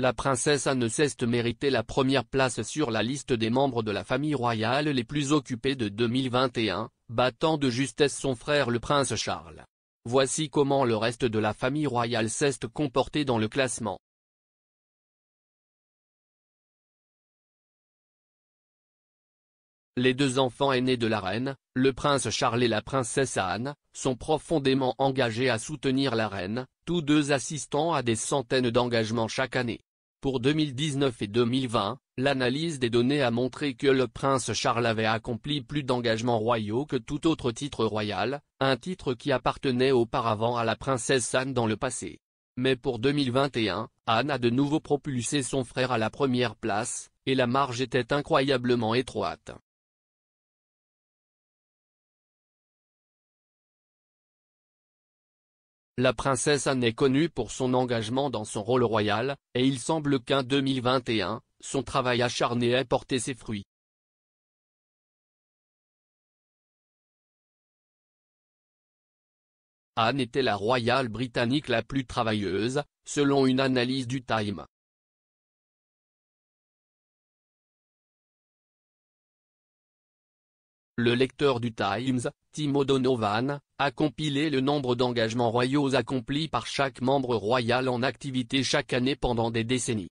la princesse Anne cesse de mériter la première place sur la liste des membres de la famille royale les plus occupés de 2021, battant de justesse son frère le prince Charles. Voici comment le reste de la famille royale s'est comporté dans le classement. Les deux enfants aînés de la reine, le prince Charles et la princesse Anne, sont profondément engagés à soutenir la reine, tous deux assistant à des centaines d'engagements chaque année. Pour 2019 et 2020, l'analyse des données a montré que le prince Charles avait accompli plus d'engagements royaux que tout autre titre royal, un titre qui appartenait auparavant à la princesse Anne dans le passé. Mais pour 2021, Anne a de nouveau propulsé son frère à la première place, et la marge était incroyablement étroite. La princesse Anne est connue pour son engagement dans son rôle royal, et il semble qu'en 2021, son travail acharné ait porté ses fruits. Anne était la royale britannique la plus travailleuse, selon une analyse du Time. Le lecteur du Times, Tim O'Donovan, a compilé le nombre d'engagements royaux accomplis par chaque membre royal en activité chaque année pendant des décennies.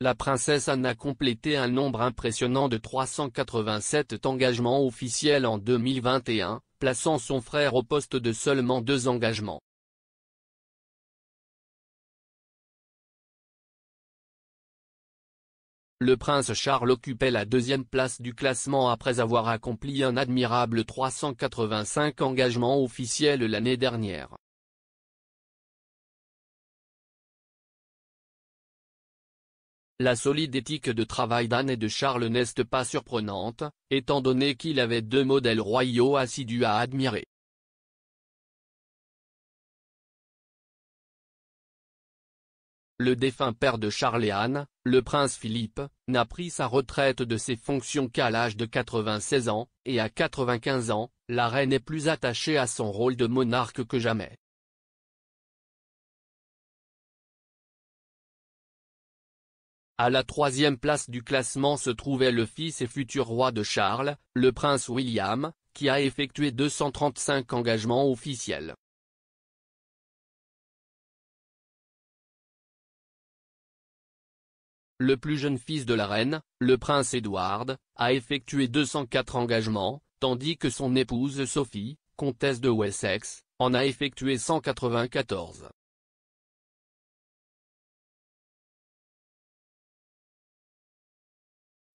La princesse Anne a complété un nombre impressionnant de 387 engagements officiels en 2021, plaçant son frère au poste de seulement deux engagements. le prince Charles occupait la deuxième place du classement après avoir accompli un admirable 385 engagements officiels l'année dernière. La solide éthique de travail d'Anne et de Charles n'est pas surprenante, étant donné qu'il avait deux modèles royaux assidus à admirer. Le défunt père de Charles et Anne, le prince Philippe, n'a pris sa retraite de ses fonctions qu'à l'âge de 96 ans, et à 95 ans, la reine est plus attachée à son rôle de monarque que jamais. À la troisième place du classement se trouvait le fils et futur roi de Charles, le prince William, qui a effectué 235 engagements officiels. le plus jeune fils de la reine, le prince Edward, a effectué 204 engagements, tandis que son épouse Sophie, comtesse de Wessex, en a effectué 194.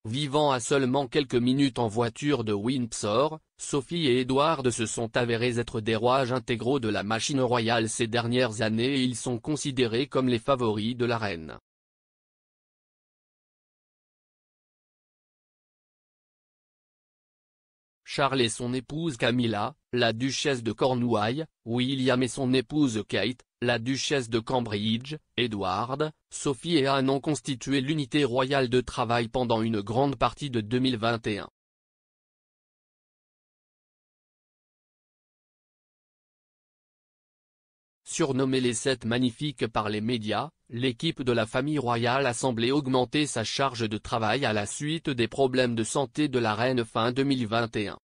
Vivant à seulement quelques minutes en voiture de Windsor, Sophie et Edward se sont avérés être des rouages intégraux de la machine royale ces dernières années et ils sont considérés comme les favoris de la reine. Charles et son épouse Camilla, la duchesse de Cornouailles, William et son épouse Kate, la duchesse de Cambridge, Edward, Sophie et Anne ont constitué l'unité royale de travail pendant une grande partie de 2021. Surnommée les sept magnifiques par les médias, l'équipe de la famille royale a semblé augmenter sa charge de travail à la suite des problèmes de santé de la reine fin 2021.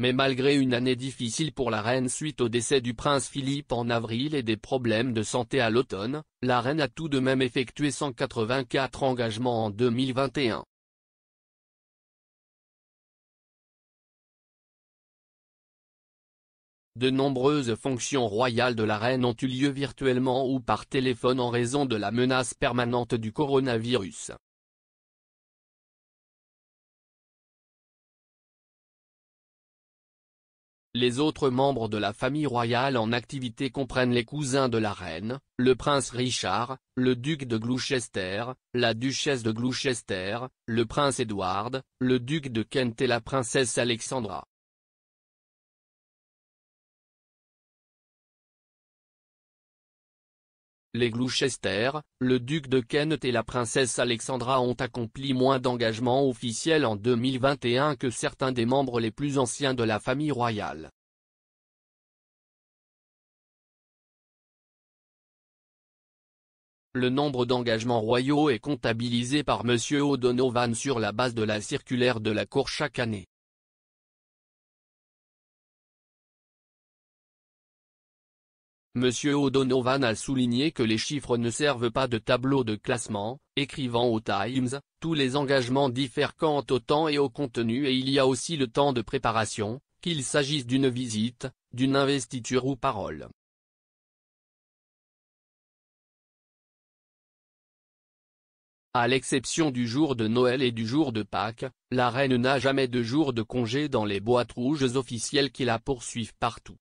Mais malgré une année difficile pour la reine suite au décès du prince Philippe en avril et des problèmes de santé à l'automne, la reine a tout de même effectué 184 engagements en 2021. De nombreuses fonctions royales de la reine ont eu lieu virtuellement ou par téléphone en raison de la menace permanente du coronavirus. Les autres membres de la famille royale en activité comprennent les cousins de la reine, le prince Richard, le duc de Gloucester, la duchesse de Gloucester, le prince Edward, le duc de Kent et la princesse Alexandra. Les Gloucester, le duc de Kent et la princesse Alexandra ont accompli moins d'engagements officiels en 2021 que certains des membres les plus anciens de la famille royale. Le nombre d'engagements royaux est comptabilisé par M. O'Donovan sur la base de la circulaire de la Cour chaque année. M. O'Donovan a souligné que les chiffres ne servent pas de tableau de classement, écrivant au Times, tous les engagements diffèrent quant au temps et au contenu et il y a aussi le temps de préparation, qu'il s'agisse d'une visite, d'une investiture ou parole. À l'exception du jour de Noël et du jour de Pâques, la reine n'a jamais de jour de congé dans les boîtes rouges officielles qui la poursuivent partout.